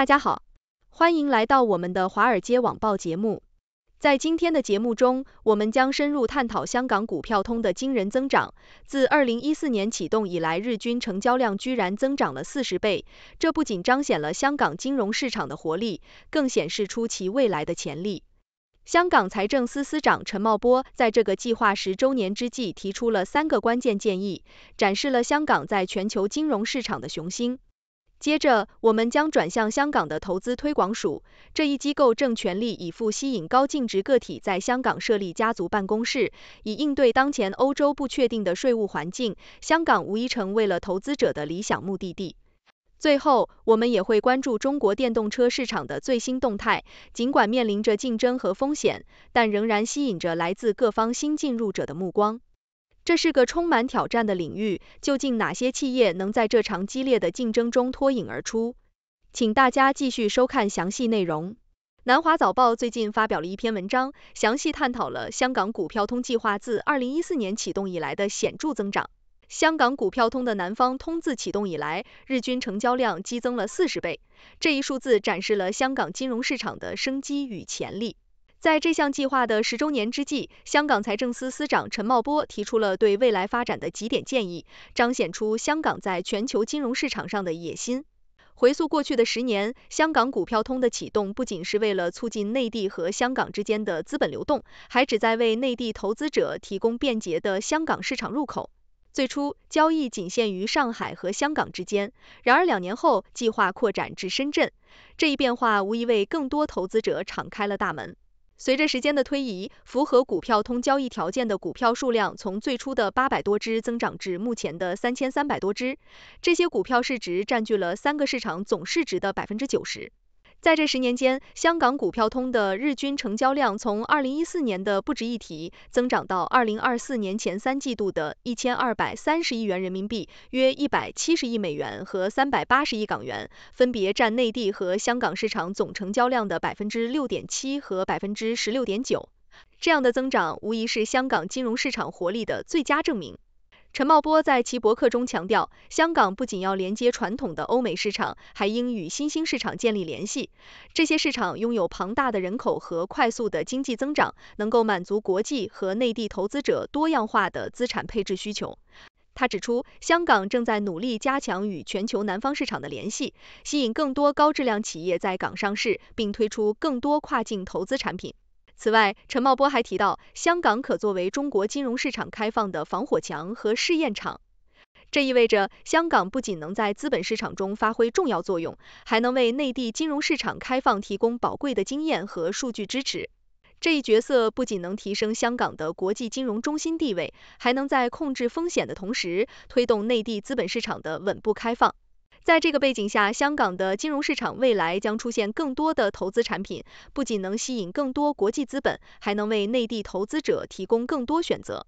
大家好，欢迎来到我们的华尔街网报节目。在今天的节目中，我们将深入探讨香港股票通的惊人增长。自2014年启动以来，日均成交量居然增长了四十倍，这不仅彰显了香港金融市场的活力，更显示出其未来的潜力。香港财政司司长陈茂波在这个计划十周年之际提出了三个关键建议，展示了香港在全球金融市场的雄心。接着，我们将转向香港的投资推广署。这一机构正全力以赴吸引高净值个体在香港设立家族办公室，以应对当前欧洲不确定的税务环境。香港无疑成为了投资者的理想目的地。最后，我们也会关注中国电动车市场的最新动态。尽管面临着竞争和风险，但仍然吸引着来自各方新进入者的目光。这是个充满挑战的领域，究竟哪些企业能在这场激烈的竞争中脱颖而出？请大家继续收看详细内容。南华早报最近发表了一篇文章，详细探讨了香港股票通计划自2014年启动以来的显著增长。香港股票通的南方通自启动以来，日均成交量激增了四十倍，这一数字展示了香港金融市场的生机与潜力。在这项计划的十周年之际，香港财政司司长陈茂波提出了对未来发展的几点建议，彰显出香港在全球金融市场上的野心。回溯过去的十年，香港股票通的启动不仅是为了促进内地和香港之间的资本流动，还旨在为内地投资者提供便捷的香港市场入口。最初，交易仅限于上海和香港之间，然而两年后，计划扩展至深圳，这一变化无疑为更多投资者敞开了大门。随着时间的推移，符合股票通交易条件的股票数量从最初的八百多只增长至目前的三千三百多只，这些股票市值占据了三个市场总市值的百分之九十。在这十年间，香港股票通的日均成交量从二零一四年的不值一提，增长到二零二四年前三季度的一千二百三十亿元人民币，约一百七十亿美元和三百八十亿港元，分别占内地和香港市场总成交量的百分之六点七和百分之十六点九。这样的增长，无疑是香港金融市场活力的最佳证明。陈茂波在其博客中强调，香港不仅要连接传统的欧美市场，还应与新兴市场建立联系。这些市场拥有庞大的人口和快速的经济增长，能够满足国际和内地投资者多样化的资产配置需求。他指出，香港正在努力加强与全球南方市场的联系，吸引更多高质量企业在港上市，并推出更多跨境投资产品。此外，陈茂波还提到，香港可作为中国金融市场开放的防火墙和试验场。这意味着，香港不仅能在资本市场中发挥重要作用，还能为内地金融市场开放提供宝贵的经验和数据支持。这一角色不仅能提升香港的国际金融中心地位，还能在控制风险的同时，推动内地资本市场的稳步开放。在这个背景下，香港的金融市场未来将出现更多的投资产品，不仅能吸引更多国际资本，还能为内地投资者提供更多选择。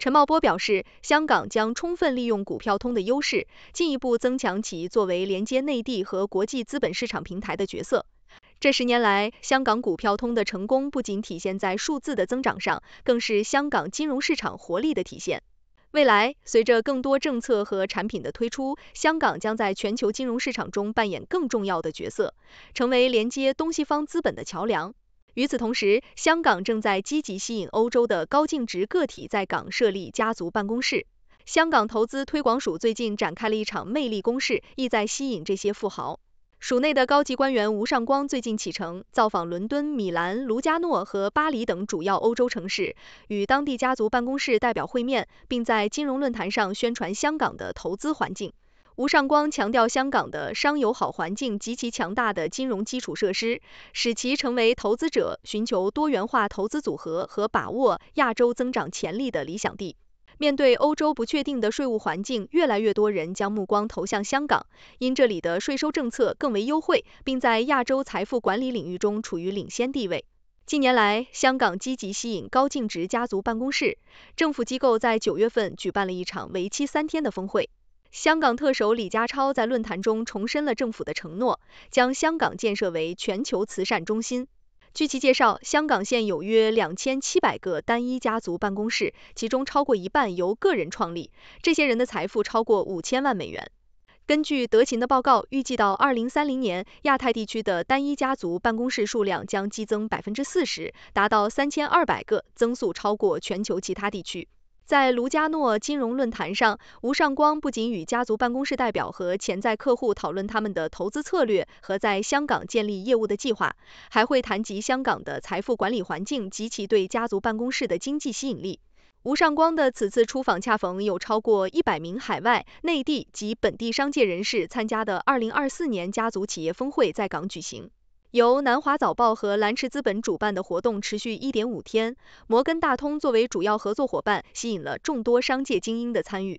陈茂波表示，香港将充分利用股票通的优势，进一步增强其作为连接内地和国际资本市场平台的角色。这十年来，香港股票通的成功不仅体现在数字的增长上，更是香港金融市场活力的体现。未来，随着更多政策和产品的推出，香港将在全球金融市场中扮演更重要的角色，成为连接东西方资本的桥梁。与此同时，香港正在积极吸引欧洲的高净值个体在港设立家族办公室。香港投资推广署最近展开了一场魅力攻势，意在吸引这些富豪。署内的高级官员吴尚光最近启程，造访伦敦、米兰、卢加诺和巴黎等主要欧洲城市，与当地家族办公室代表会面，并在金融论坛上宣传香港的投资环境。吴尚光强调，香港的商友好环境及其强大的金融基础设施，使其成为投资者寻求多元化投资组合和把握亚洲增长潜力的理想地。面对欧洲不确定的税务环境，越来越多人将目光投向香港，因这里的税收政策更为优惠，并在亚洲财富管理领域中处于领先地位。近年来，香港积极吸引高净值家族办公室。政府机构在九月份举办了一场为期三天的峰会。香港特首李家超在论坛中重申了政府的承诺，将香港建设为全球慈善中心。据其介绍，香港现有约两千七百个单一家族办公室，其中超过一半由个人创立，这些人的财富超过五千万美元。根据德勤的报告，预计到二零三零年，亚太地区的单一家族办公室数量将激增百分之四十，达到三千二百个，增速超过全球其他地区。在卢加诺金融论坛上，吴尚光不仅与家族办公室代表和潜在客户讨论他们的投资策略和在香港建立业务的计划，还会谈及香港的财富管理环境及其对家族办公室的经济吸引力。吴尚光的此次出访恰逢有超过一百名海外、内地及本地商界人士参加的二零二四年家族企业峰会在港举行。由南华早报和蓝池资本主办的活动持续一点五天，摩根大通作为主要合作伙伴，吸引了众多商界精英的参与。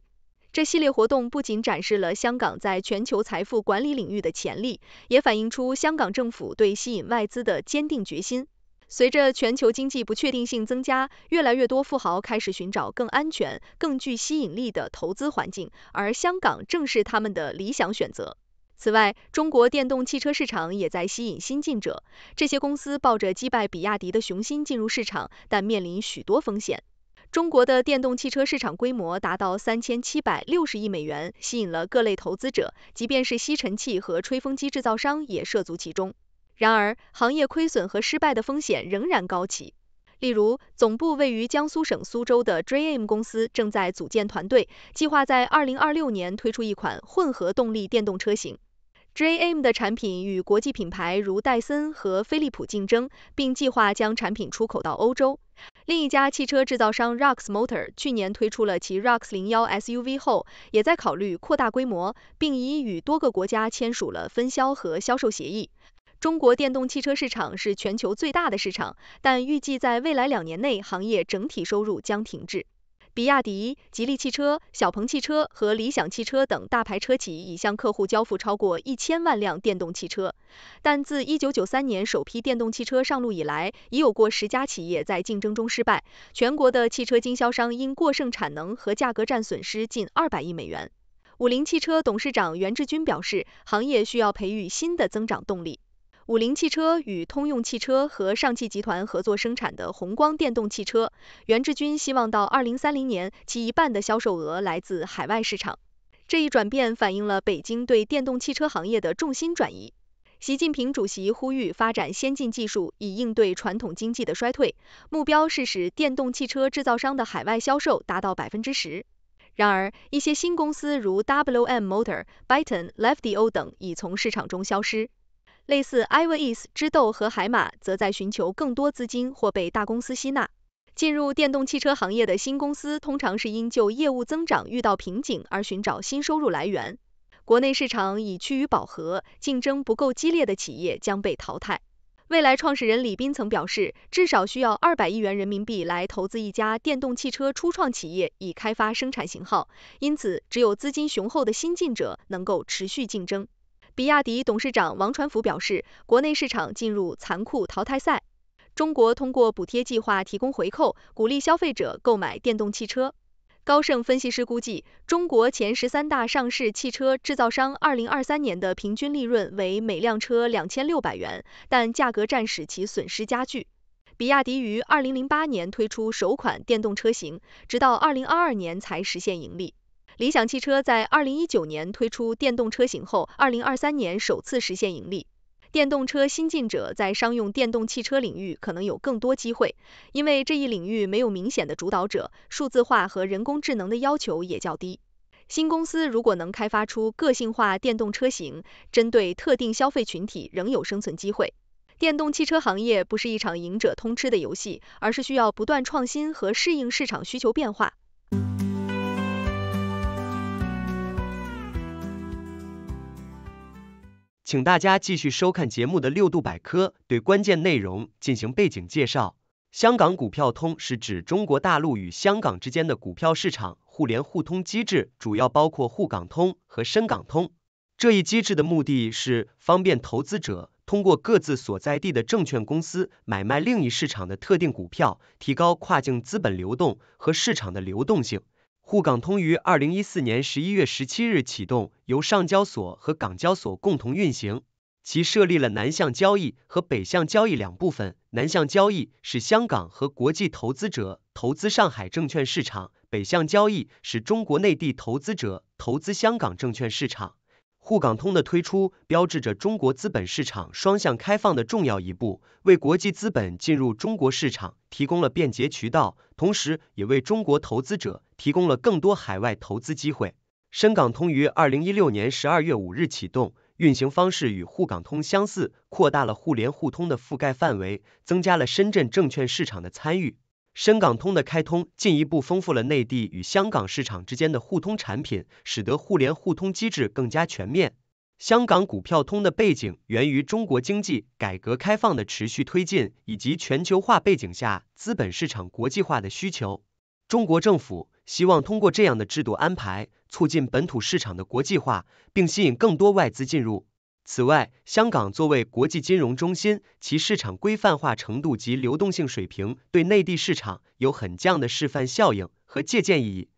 这系列活动不仅展示了香港在全球财富管理领域的潜力，也反映出香港政府对吸引外资的坚定决心。随着全球经济不确定性增加，越来越多富豪开始寻找更安全、更具吸引力的投资环境，而香港正是他们的理想选择。此外，中国电动汽车市场也在吸引新进者，这些公司抱着击败比亚迪的雄心进入市场，但面临许多风险。中国的电动汽车市场规模达到三千七百六十亿美元，吸引了各类投资者，即便是吸尘器和吹风机制造商也涉足其中。然而，行业亏损和失败的风险仍然高企。例如，总部位于江苏省苏州的 d r e a m 公司正在组建团队，计划在二零二六年推出一款混合动力电动车型。J.M. 的产品与国际品牌如戴森和飞利浦竞争，并计划将产品出口到欧洲。另一家汽车制造商 r o x Motor 去年推出了其 r o x 零幺 SUV 后，也在考虑扩大规模，并已与多个国家签署了分销和销售协议。中国电动汽车市场是全球最大的市场，但预计在未来两年内，行业整体收入将停滞。比亚迪、吉利汽车、小鹏汽车和理想汽车等大牌车企已向客户交付超过一千万辆电动汽车。但自一九九三年首批电动汽车上路以来，已有过十家企业在竞争中失败。全国的汽车经销商因过剩产能和价格战损失近二百亿美元。五菱汽车董事长袁志军表示，行业需要培育新的增长动力。五菱汽车与通用汽车和上汽集团合作生产的宏光电动汽车，袁志军希望到2030年，其一半的销售额来自海外市场。这一转变反映了北京对电动汽车行业的重心转移。习近平主席呼吁发展先进技术，以应对传统经济的衰退。目标是使电动汽车制造商的海外销售达到百分之十。然而，一些新公司如 WM Motor、Byton、Lefto 等已从市场中消失。类似 i v e e 知豆和海马，则在寻求更多资金或被大公司吸纳。进入电动汽车行业的新公司，通常是因就业务增长遇到瓶颈而寻找新收入来源。国内市场已趋于饱和，竞争不够激烈的企业将被淘汰。未来创始人李斌曾表示，至少需要二百亿元人民币来投资一家电动汽车初创企业以开发生产型号，因此只有资金雄厚的新进者能够持续竞争。比亚迪董事长王传福表示，国内市场进入残酷淘汰赛。中国通过补贴计划提供回扣，鼓励消费者购买电动汽车。高盛分析师估计，中国前十三大上市汽车制造商2023年的平均利润为每辆车2600元，但价格战使其损失加剧。比亚迪于2008年推出首款电动车型，直到2022年才实现盈利。理想汽车在2019年推出电动车型后，2023年首次实现盈利。电动车新进者在商用电动汽车领域可能有更多机会，因为这一领域没有明显的主导者，数字化和人工智能的要求也较低。新公司如果能开发出个性化电动车型，针对特定消费群体，仍有生存机会。电动汽车行业不是一场赢者通吃的游戏，而是需要不断创新和适应市场需求变化。请大家继续收看节目的六度百科，对关键内容进行背景介绍。香港股票通是指中国大陆与香港之间的股票市场互联互通机制，主要包括沪港通和深港通。这一机制的目的是方便投资者通过各自所在地的证券公司买卖另一市场的特定股票，提高跨境资本流动和市场的流动性。沪港通于二零一四年十一月十七日启动，由上交所和港交所共同运行。其设立了南向交易和北向交易两部分。南向交易是香港和国际投资者投资上海证券市场，北向交易是中国内地投资者投资香港证券市场。沪港通的推出，标志着中国资本市场双向开放的重要一步，为国际资本进入中国市场提供了便捷渠道，同时也为中国投资者提供了更多海外投资机会。深港通于二零一六年十二月五日启动，运行方式与沪港通相似，扩大了互联互通的覆盖范围，增加了深圳证券市场的参与。深港通的开通进一步丰富了内地与香港市场之间的互通产品，使得互联互通机制更加全面。香港股票通的背景源于中国经济改革开放的持续推进以及全球化背景下资本市场国际化的需求。中国政府希望通过这样的制度安排，促进本土市场的国际化，并吸引更多外资进入。此外，香港作为国际金融中心，其市场规范化程度及流动性水平对内地市场有很强的示范效应和借鉴意义。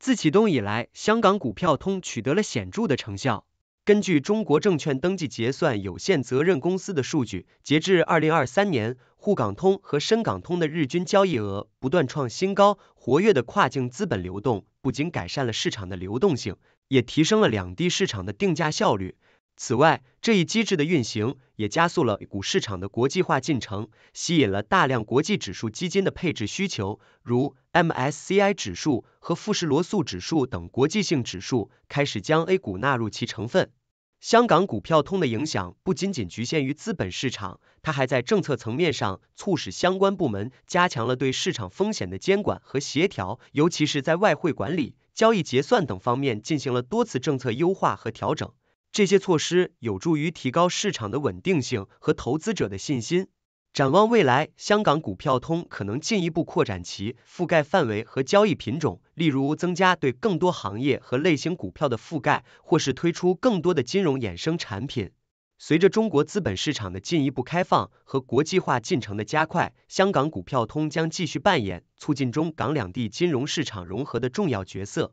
自启动以来，香港股票通取得了显著的成效。根据中国证券登记结算有限责任公司的数据，截至二零二三年，沪港通和深港通的日均交易额不断创新高。活跃的跨境资本流动不仅改善了市场的流动性，也提升了两地市场的定价效率。此外，这一机制的运行也加速了 A 股市场的国际化进程，吸引了大量国际指数基金的配置需求，如 MSCI 指数和富时罗素指数等国际性指数开始将 A 股纳入其成分。香港股票通的影响不仅仅局限于资本市场，它还在政策层面上促使相关部门加强了对市场风险的监管和协调，尤其是在外汇管理、交易结算等方面进行了多次政策优化和调整。这些措施有助于提高市场的稳定性和投资者的信心。展望未来，香港股票通可能进一步扩展其覆盖范围和交易品种，例如增加对更多行业和类型股票的覆盖，或是推出更多的金融衍生产品。随着中国资本市场的进一步开放和国际化进程的加快，香港股票通将继续扮演促进中港两地金融市场融合的重要角色。